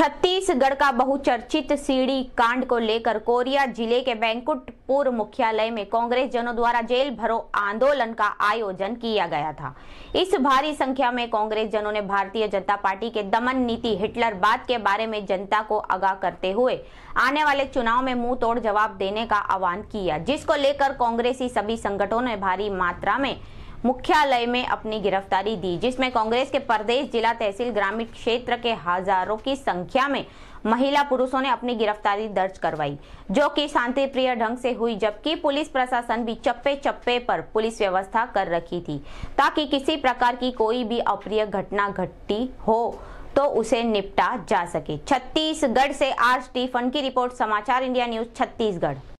छत्तीसगढ़ का बहुचर्चित सीढ़ी कांड को लेकर कोरिया जिले के बैंकुटपुर मुख्यालय में कांग्रेस जनों द्वारा जेल भरो आंदोलन का आयोजन किया गया था इस भारी संख्या में कांग्रेस जनों ने भारतीय जनता पार्टी के दमन नीति हिटलर बात के बारे में जनता को आगाह करते हुए आने वाले चुनाव में मुंह तोड़ जवाब देने का आह्वान किया जिसको लेकर कांग्रेसी सभी संगठनों ने भारी मात्रा में मुख्यालय में अपनी गिरफ्तारी दी जिसमें कांग्रेस के प्रदेश जिला तहसील ग्रामीण क्षेत्र के हजारों की संख्या में महिला पुरुषों ने अपनी गिरफ्तारी दर्ज करवाई जो कि शांतिप्रिय ढंग से हुई जबकि पुलिस प्रशासन भी चप्पे चप्पे पर पुलिस व्यवस्था कर रखी थी ताकि किसी प्रकार की कोई भी अप्रिय घटना घटी हो तो उसे निपटा जा सके छत्तीसगढ़ से आर स्टीफन की रिपोर्ट समाचार इंडिया न्यूज छत्तीसगढ़